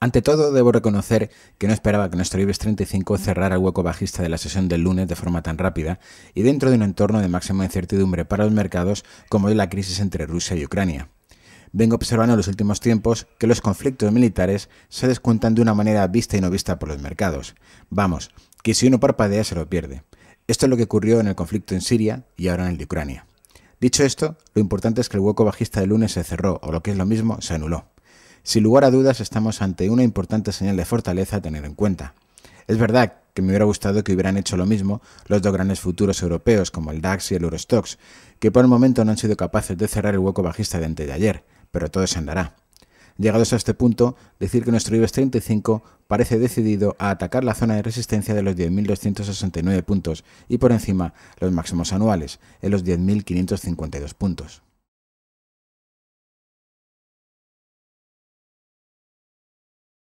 Ante todo, debo reconocer que no esperaba que nuestro IBEX 35 cerrara el hueco bajista de la sesión del lunes de forma tan rápida y dentro de un entorno de máxima incertidumbre para los mercados como es la crisis entre Rusia y Ucrania. Vengo observando en los últimos tiempos que los conflictos militares se descuentan de una manera vista y no vista por los mercados. Vamos, que si uno parpadea se lo pierde. Esto es lo que ocurrió en el conflicto en Siria y ahora en el de Ucrania. Dicho esto, lo importante es que el hueco bajista del lunes se cerró, o lo que es lo mismo, se anuló. Sin lugar a dudas estamos ante una importante señal de fortaleza a tener en cuenta. Es verdad que me hubiera gustado que hubieran hecho lo mismo los dos grandes futuros europeos como el DAX y el Eurostox, que por el momento no han sido capaces de cerrar el hueco bajista de antes de ayer, pero todo se andará. Llegados a este punto, decir que nuestro IBEX 35 parece decidido a atacar la zona de resistencia de los 10.269 puntos y por encima los máximos anuales, en los 10.552 puntos.